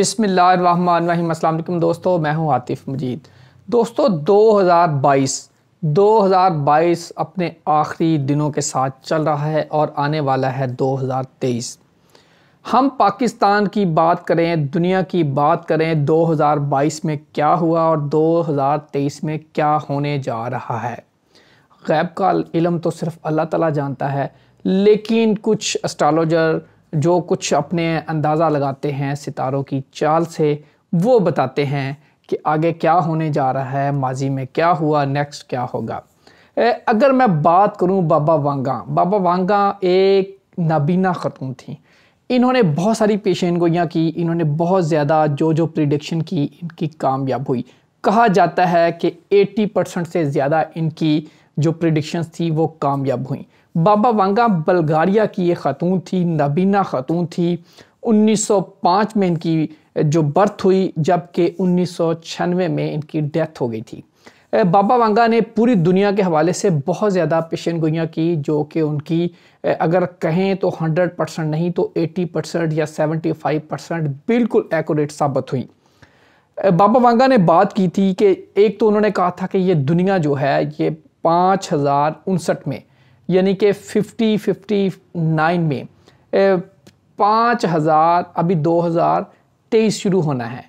rim दोस्तों मैं हूं आतिफ मजीद दोस्तों 2022 2022 अपने आखिरी दिनों के साथ चल रहा है और आने वाला है 2023 हम पाकिस्तान की बात करें दुनिया की बात करें 2022 में क्या हुआ और 2023 में क्या होने जा रहा है गैब का इलम तो सिर्फ अल्लाह ताला जानता है लेकिन कुछ एस्ट्रोलॉजर जो कुछ अपने अंदाज़ा लगाते हैं सितारों की चाल से वो बताते हैं कि आगे क्या होने जा रहा है माजी में क्या हुआ नेक्स्ट क्या होगा अगर मैं बात करूं बाबा वांगा बाबा वांगा एक नाबीना ख़तून थी इन्होंने बहुत सारी पेशेंट गोयाँ की इन्होंने बहुत ज़्यादा जो जो प्रिडिक्शन की इनकी कामयाब हुई कहा जाता है कि 80 परसेंट से ज़्यादा इनकी जो प्रिडिक्शंस थी वो कामयाब हुई बाबा वंगा बल्गारिया की ये ख़ातून थी नबीना ख़ातून थी 1905 में इनकी जो बर्थ हुई जबकि उन्नीस में इनकी डेथ हो गई थी बाबा वंगा ने पूरी दुनिया के हवाले से बहुत ज़्यादा पेशन गोइयाँ की जो कि उनकी अगर कहें तो 100 परसेंट नहीं तो 80 परसेंट या 75 परसेंट बिल्कुल एक्यूरेट साबित हुई बाबा वांगा ने बात की थी कि एक तो उन्होंने कहा था कि ये दुनिया जो है ये पाँच हज़ार उनसठ में यानी कि फिफ्टी नाइन में पाँच हज़ार अभी दो हज़ार तेईस शुरू होना है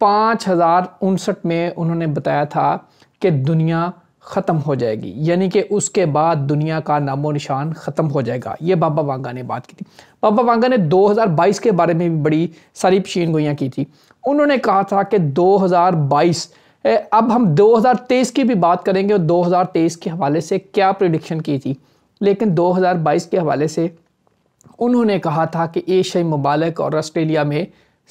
पाँच हज़ार उनसठ में उन्होंने बताया था कि दुनिया ख़त्म हो जाएगी यानी कि उसके बाद दुनिया का नामो निशान ख़त्म हो जाएगा ये बाबा वांगा ने बात की थी बाबा वांगा ने 2022 के बारे में भी बड़ी सारी पेशीन गोइयाँ की थी उन्होंने कहा था कि 2022 अब हम 2023 की भी बात करेंगे और 2023 के हवाले से क्या प्रडिक्शन की थी लेकिन 2022 के हवाले से उन्होंने कहा था कि एशियाई मुबालक और ऑस्ट्रेलिया में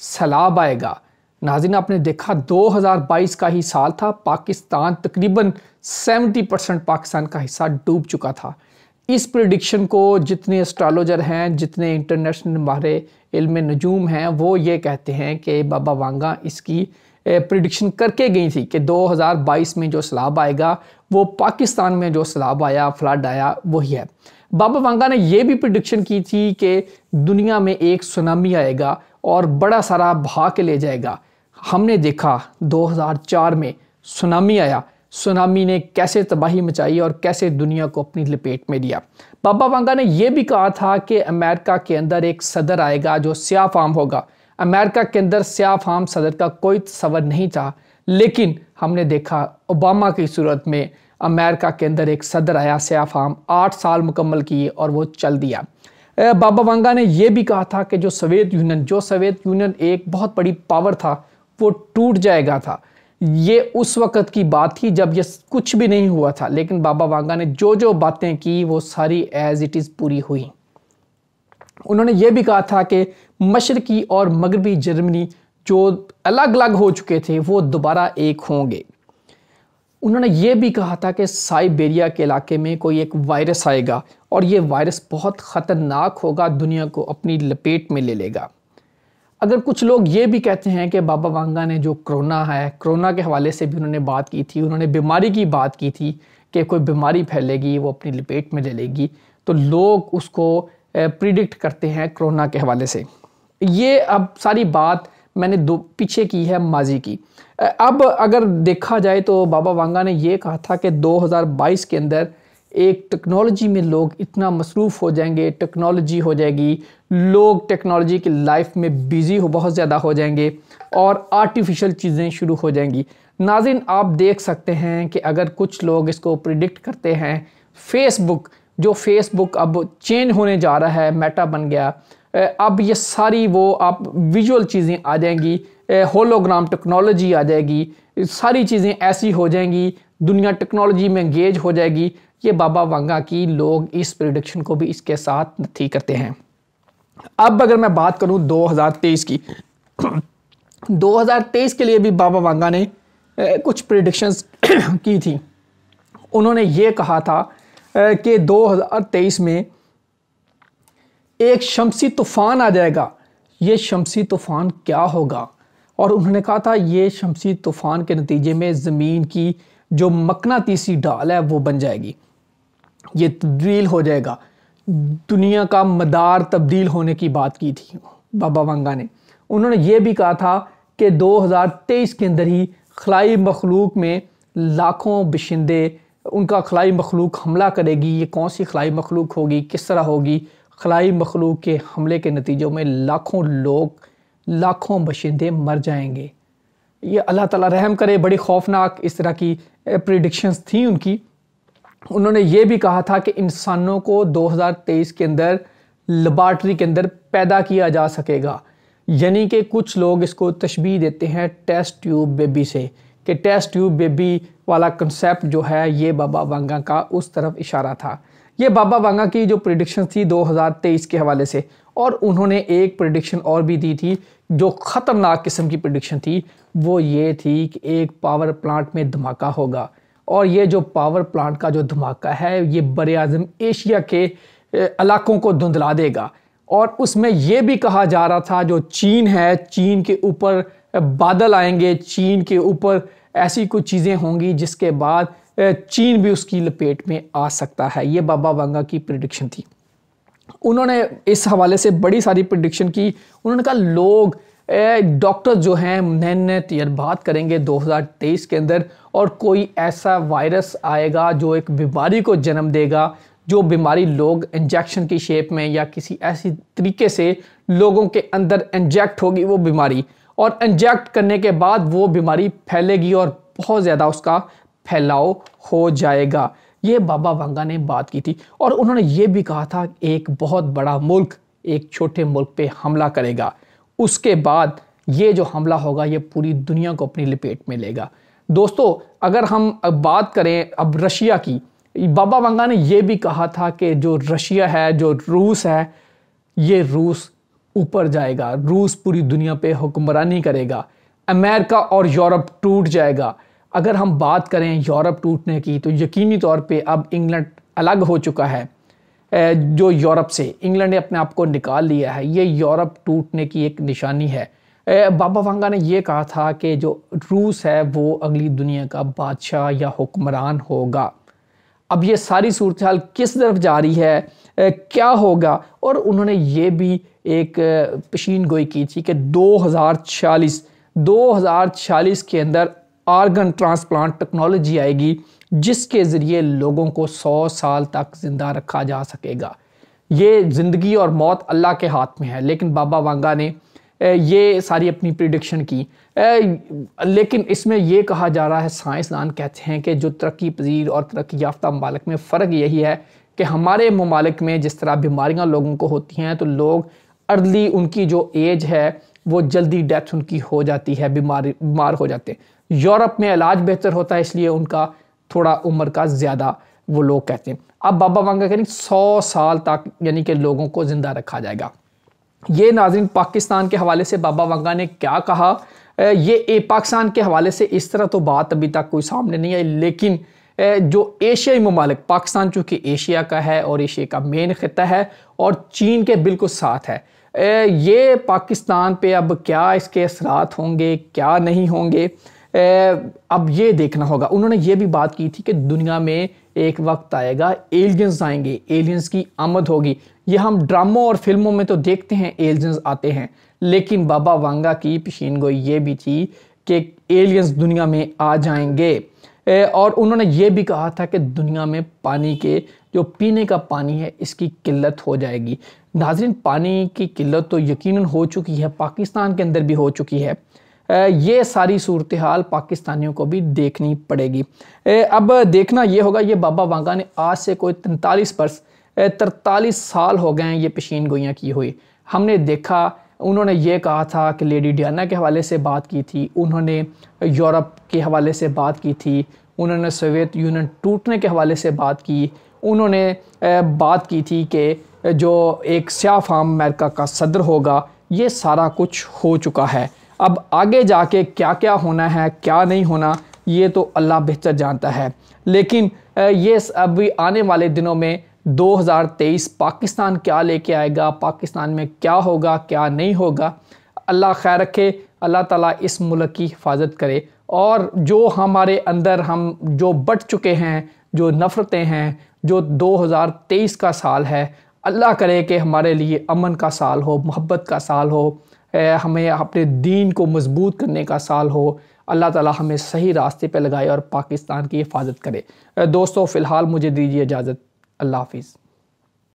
सलाब आएगा नाजिन आपने देखा 2022 का ही साल था पाकिस्तान तकरीबन 70 परसेंट पाकिस्तान का हिस्सा डूब चुका था इस प्रडिक्शन को जितने एस्ट्रोलॉजर हैं जितने इंटरनेशनल हमारे इल्म नजूम हैं वो ये कहते हैं कि बाबा वांगा इसकी प्रिडिक्शन करके गई थी कि 2022 में जो सैलाब आएगा वो पाकिस्तान में जो सैलाब आया फ्लड आया वही है बाबा वांगा ने यह भी प्रिडिक्शन की थी कि दुनिया में एक सुनामी आएगा और बड़ा सारा भा के ले जाएगा हमने देखा 2004 में सुनामी आया सुनामी ने कैसे तबाही मचाई और कैसे दुनिया को अपनी लपेट में लिया बाबा वांगा ने यह भी कहा था कि अमेरिका के अंदर एक सदर आएगा जो स्याफ आम होगा अमेरिका के अंदर स्याफ फाम सदर का कोई तस्वर नहीं था लेकिन हमने देखा ओबामा की सूरत में अमेरिका के अंदर एक सदर आया सयाफ फाम आठ साल मुकम्मल किए और वो चल दिया बाबा वांगा ने यह भी कहा था कि जो सोवियत यूनियन जो सोवियत यूनियन एक बहुत बड़ी पावर था वो टूट जाएगा था ये उस वक्त की बात थी जब ये कुछ भी नहीं हुआ था लेकिन बाबा वांगा ने जो जो बातें की वो सारी एज इट इज़ पूरी हुई उन्होंने ये भी कहा था कि मशरकी और मगरबी जर्मनी जो अलग अलग हो चुके थे वो दोबारा एक होंगे उन्होंने ये भी कहा था कि साइबेरिया के इलाके में कोई एक वायरस आएगा और ये वायरस बहुत ख़तरनाक होगा दुनिया को अपनी लपेट में ले लेगा अगर कुछ लोग ये भी कहते हैं कि बाबा वांगा ने जो कोरोना है कोरोना के हवाले से भी उन्होंने बात की थी उन्होंने बीमारी की बात की थी कि कोई बीमारी फैलेगी वो अपनी लपेट में ले लेगी तो लोग उसको प्रिडिक्ट करते हैं कोरोना के हवाले से ये अब सारी बात मैंने दो पीछे की है माजी की अब अगर देखा जाए तो बाबा वांगा ने यह कहा था कि 2022 के अंदर एक टेक्नोलॉजी में लोग इतना मसरूफ़ हो जाएंगे टेक्नोलॉजी हो जाएगी लोग टेक्नोलॉजी की लाइफ में बिज़ी हो बहुत ज़्यादा हो जाएंगे और आर्टिफिशियल चीज़ें शुरू हो जाएंगी नाजिन आप देख सकते हैं कि अगर कुछ लोग इसको प्रिडिक्ट करते हैं फेसबुक जो फेसबुक अब चेंज होने जा रहा है मेटा बन गया अब ये सारी वो आप विजुअल चीज़ें आ जाएंगी होलोग्राम टेक्नोलॉजी आ जाएगी सारी चीज़ें ऐसी हो जाएंगी दुनिया टेक्नोलॉजी में एंगेज हो जाएगी ये बाबा वांगा की लोग इस प्रिडिक्शन को भी इसके साथ नथी करते हैं अब अगर मैं बात करूं 2023 की 2023 के लिए भी बाबा वांगा ने कुछ प्रिडिक्शंस की थी उन्होंने ये कहा था के 2023 में एक शमसी तूफ़ान आ जाएगा ये शमसी तूफ़ान क्या होगा और उन्होंने कहा था ये शमसी तूफ़ान के नतीजे में ज़मीन की जो मकनातीसी डाल है वो बन जाएगी ये तब्दील हो जाएगा दुनिया का मदार तब्दील होने की बात की थी बाबा वंगा ने उन्होंने ये भी कहा था कि 2023 के अंदर ही खलाई मखलूक में लाखों बशिंदे उनका खलाई मखलूक हमला करेगी ये कौन सी खलाई मखलूक होगी किस तरह होगी खलाई मखलूक के हमले के नतीजों में लाखों लोग लाखों बशिंदे मर जाएंगे ये अल्लाह ताला रहम करे बड़ी खौफनाक इस तरह की प्रिडिक्शंस थी उनकी उन्होंने ये भी कहा था कि इंसानों को 2023 के अंदर लेबार्ट्री के अंदर पैदा किया जा सकेगा यानी कि कुछ लोग इसको तशबी देते हैं टेस्ट ट्यूब बेबी से कि टेस्ट ट्यूब बेबी वाला कंसेप्ट जो है ये बाबा वांगा का उस तरफ इशारा था ये बाबा वांगा की जो प्रडिक्शन थी 2023 के हवाले से और उन्होंने एक प्रडिक्शन और भी दी थी जो ख़तरनाक किस्म की प्रडिक्शन थी वो ये थी कि एक पावर प्लांट में धमाका होगा और ये जो पावर प्लांट का जो धमाका है ये बर अज़म एशिया के इलाकों को धुंधला देगा और उसमें यह भी कहा जा रहा था जो चीन है चीन के ऊपर बादल आएंगे चीन के ऊपर ऐसी कुछ चीज़ें होंगी जिसके बाद चीन भी उसकी लपेट में आ सकता है ये बाबा वांगा की प्रडिक्शन थी उन्होंने इस हवाले से बड़ी सारी प्रडिक्शन की उन्होंने कहा लोग डॉक्टर जो हैं नए नए तजर्बात करेंगे 2023 के अंदर और कोई ऐसा वायरस आएगा जो एक बीमारी को जन्म देगा जो बीमारी लोग इंजेक्शन की शेप में या किसी ऐसी तरीके से लोगों के अंदर इंजेक्ट होगी वो बीमारी और इंजेक्ट करने के बाद वो बीमारी फैलेगी और बहुत ज़्यादा उसका फैलाव हो जाएगा ये बाबा वांगा ने बात की थी और उन्होंने ये भी कहा था एक बहुत बड़ा मुल्क एक छोटे मुल्क पे हमला करेगा उसके बाद ये जो हमला होगा ये पूरी दुनिया को अपनी लपेट में लेगा दोस्तों अगर हम अब बात करें अब रशिया की बाबा वंगा ने यह भी कहा था कि जो रशिया है जो रूस है ये रूस ऊपर जाएगा रूस पूरी दुनिया पे हुक्मरानी करेगा अमेरिका और यूरोप टूट जाएगा अगर हम बात करें यूरोप टूटने की तो यकीनी तौर पे अब इंग्लैंड अलग हो चुका है जो यूरोप से इंग्लैंड ने अपने आप को निकाल लिया है ये यूरोप टूटने की एक निशानी है बाबा वंगा ने यह कहा था कि जो रूस है वो अगली दुनिया का बादशाह या हुक्मरान होगा अब ये सारी सूरत हाल किस तरफ जा रही है क्या होगा और उन्होंने ये भी एक पेशीन गोई की थी कि 2040 2040 के अंदर आर्गन ट्रांसप्लांट टेक्नोलॉजी आएगी जिसके ज़रिए लोगों को 100 साल तक ज़िंदा रखा जा सकेगा ये ज़िंदगी और मौत अल्लाह के हाथ में है लेकिन बाबा वांगा ने ये सारी अपनी प्रिडिक्शन की लेकिन इसमें यह कहा जा रहा है साइंसदान कहते हैं कि जो तरक्की पजीर और तरक्की याफ्ता ममालक में फ़र्क यही है कि हमारे ममालिक में जिस तरह बीमारियाँ लोगों को होती हैं तो लोग अर्ली उनकी जो एज है वो जल्दी डेथ उनकी हो जाती है बीमारी बीमार हो जाते हैं यूरोप में इलाज बेहतर होता है इसलिए उनका थोड़ा उम्र का ज़्यादा वो लोग कहते हैं अब बाबा वांगा कह सौ साल तक यानी कि लोगों को ज़िंदा रखा जाएगा ये नाजिन पाकिस्तान के हवाले से बाबा वांगा ने क्या कहा ये ए पाकिस्तान के हवाले से इस तरह तो बात अभी तक कोई सामने नहीं आई लेकिन जो एशियाई ममालिक पाकिस्तान चूँकि एशिया का है और एशिया का मेन खत्ता है और चीन के बिल्कुल साथ है ये पाकिस्तान पे अब क्या इसके असरात होंगे क्या नहीं होंगे अब ये देखना होगा उन्होंने ये भी बात की थी कि दुनिया में एक वक्त आएगा एलियंस आएंगे एलियंस की आमद होगी ये हम ड्रामों और फिल्मों में तो देखते हैं एलियंस आते हैं लेकिन बाबा वांगा की पेशीनगोई ये भी थी कि एलियंस दुनिया में आ जाएंगे और उन्होंने ये भी कहा था कि दुनिया में पानी के जो पीने का पानी है इसकी किल्लत हो जाएगी नाजरीन पानी की किल्लत तो यकीन हो चुकी है पाकिस्तान के अंदर भी हो चुकी है ये सारी सूरत हाल पाकिस्तानियों को भी देखनी पड़ेगी अब देखना ये होगा ये बाबा वांगा ने आज से कोई तैंतालीस वर्ष तरतालीस साल हो गए हैं ये पेशीन गोइयाँ की हुई हमने देखा उन्होंने ये कहा था कि लेडी डियाना के हवाले से बात की थी उन्होंने यूरोप के हवाले से बात की थी उन्होंने सोवियत यूनियन टूटने के हवाले से बात की उन्होंने बात की थी कि जो एक स्या फार्म अमेरिका का सदर होगा ये सारा कुछ हो चुका है अब आगे जाके क्या क्या होना है क्या नहीं होना ये तो अल्लाह बेहतर जानता है लेकिन ये अभी आने वाले दिनों में 2023 पाकिस्तान क्या लेके आएगा पाकिस्तान में क्या होगा क्या नहीं होगा अल्लाह खैर रखे अल्लाह ताला इस मुल्क की हिफाजत करे और जो हमारे अंदर हम जो बट चुके हैं जो नफ़रतें हैं जो 2023 का साल है अल्लाह करे कि हमारे लिए अमन का साल हो मोहब्बत का साल हो हमें अपने दीन को मजबूत करने का साल हो अल्लाह ताला हमें सही रास्ते पर लगाए और पाकिस्तान की हिफाजत करे दोस्तों फ़िलहाल मुझे दीजिए इजाज़त अल्लाह हाफिज़